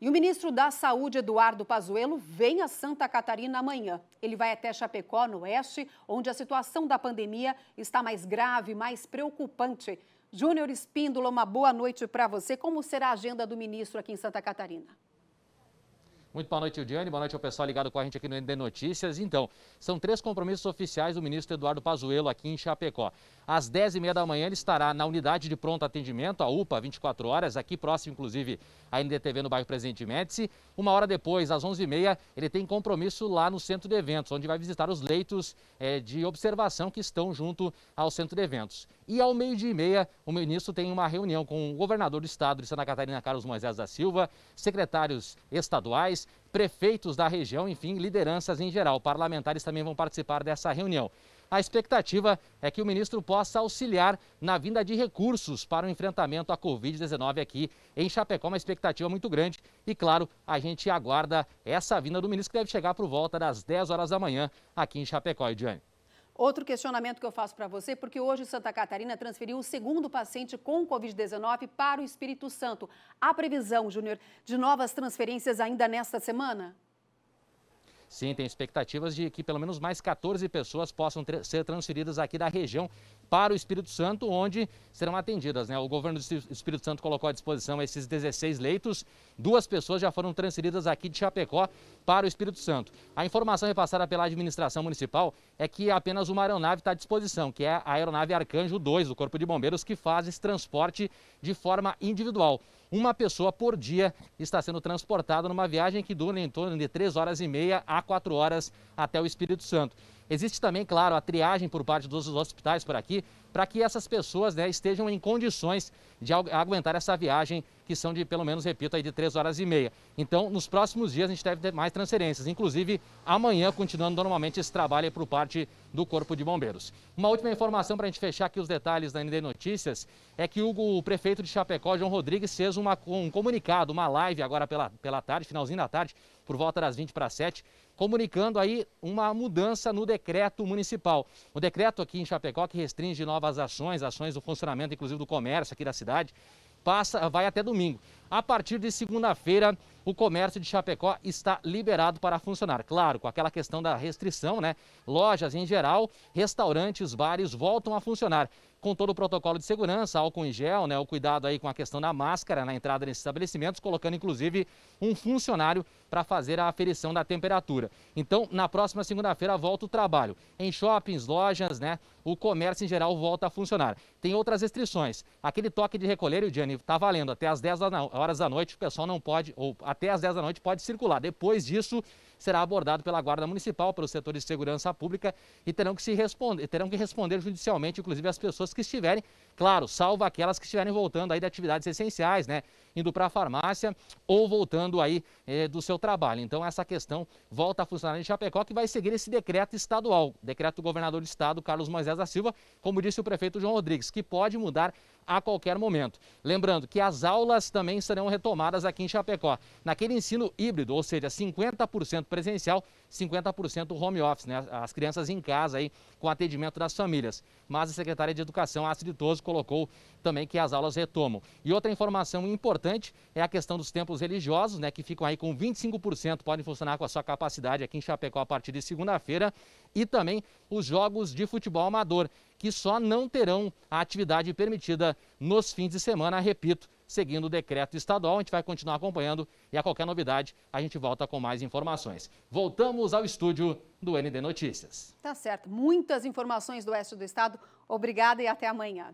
E o ministro da Saúde, Eduardo Pazuello, vem a Santa Catarina amanhã. Ele vai até Chapecó, no Oeste, onde a situação da pandemia está mais grave, mais preocupante. Júnior Espíndola, uma boa noite para você. Como será a agenda do ministro aqui em Santa Catarina? Muito boa noite, Diane. Boa noite ao pessoal ligado com a gente aqui no ND Notícias. Então, são três compromissos oficiais do ministro Eduardo Pazuello aqui em Chapecó. Às 10h30 da manhã ele estará na unidade de pronto atendimento, a UPA, 24 horas, aqui próximo, inclusive, à NDTV no bairro Presidente Médici. Uma hora depois, às 11h30, ele tem compromisso lá no centro de eventos, onde vai visitar os leitos é, de observação que estão junto ao centro de eventos. E ao meio-dia e meia, o ministro tem uma reunião com o governador do estado de Santa Catarina, Carlos Moisés da Silva, secretários estaduais, prefeitos da região, enfim, lideranças em geral. Parlamentares também vão participar dessa reunião. A expectativa é que o ministro possa auxiliar na vinda de recursos para o enfrentamento à Covid-19 aqui em Chapecó. Uma expectativa muito grande. E, claro, a gente aguarda essa vinda do ministro, que deve chegar por volta das 10 horas da manhã aqui em Chapecó, Ediane. Outro questionamento que eu faço para você, porque hoje Santa Catarina transferiu o segundo paciente com Covid-19 para o Espírito Santo. Há previsão, Júnior, de novas transferências ainda nesta semana? Sim, tem expectativas de que pelo menos mais 14 pessoas possam ser transferidas aqui da região para o Espírito Santo, onde serão atendidas. Né? O governo do Espírito Santo colocou à disposição esses 16 leitos. Duas pessoas já foram transferidas aqui de Chapecó para o Espírito Santo. A informação repassada pela administração municipal é que apenas uma aeronave está à disposição, que é a aeronave Arcanjo 2 do Corpo de Bombeiros, que faz esse transporte de forma individual. Uma pessoa por dia está sendo transportada numa viagem que dura em torno de 3 horas e meia a 4 horas até o Espírito Santo. Existe também, claro, a triagem por parte dos hospitais por aqui, para que essas pessoas né, estejam em condições de aguentar essa viagem que são de pelo menos, repito, aí de 3 horas e meia. Então, nos próximos dias a gente deve ter mais transferências, inclusive amanhã, continuando normalmente esse trabalho por parte do Corpo de Bombeiros. Uma última informação para a gente fechar aqui os detalhes da ND Notícias é que o, prefeito de Chapecó, João Rodrigues, fez uma, um comunicado, uma live agora pela, pela tarde, finalzinho da tarde, por volta das 20 para 7, comunicando aí uma mudança no decreto municipal. O decreto aqui em Chapecó que restringe novas ações, ações do funcionamento, inclusive do comércio aqui da cidade, passa, vai até domingo. A partir de segunda-feira, o comércio de Chapecó está liberado para funcionar. Claro, com aquela questão da restrição, né? Lojas em geral, restaurantes, bares voltam a funcionar com todo o protocolo de segurança, álcool em gel, né, o cuidado aí com a questão da máscara na entrada nesses estabelecimentos, colocando inclusive um funcionário para fazer a aferição da temperatura. Então, na próxima segunda-feira volta o trabalho. Em shoppings, lojas, né, o comércio em geral volta a funcionar. Tem outras restrições. Aquele toque de recolher, o Gianni, está valendo até as 10 horas da noite, o pessoal não pode, ou até até às 10 da noite pode circular. Depois disso, será abordado pela Guarda Municipal, pelo setor de segurança pública e terão que se responder, terão que responder judicialmente, inclusive as pessoas que estiverem, claro, salvo aquelas que estiverem voltando aí de atividades essenciais, né? Indo para a farmácia ou voltando aí eh, do seu trabalho. Então essa questão volta a funcionar em Chapecó, que vai seguir esse decreto estadual, decreto do governador do estado, Carlos Moisés da Silva, como disse o prefeito João Rodrigues, que pode mudar a qualquer momento. Lembrando que as aulas também serão retomadas aqui em Chapecó. Naquele ensino híbrido, ou seja, 50% presencial, 50% home office, né? As crianças em casa aí com atendimento das famílias. Mas a secretária de Educação, Astrid Toso, colocou também que as aulas retomam. E outra informação importante é a questão dos templos religiosos, né, que ficam aí com 25%, podem funcionar com a sua capacidade aqui em Chapecó a partir de segunda-feira, e também os jogos de futebol amador, que só não terão a atividade permitida nos fins de semana, repito, seguindo o decreto estadual. A gente vai continuar acompanhando e a qualquer novidade a gente volta com mais informações. Voltamos ao estúdio do ND Notícias. Tá certo. Muitas informações do oeste do estado. Obrigada e até amanhã.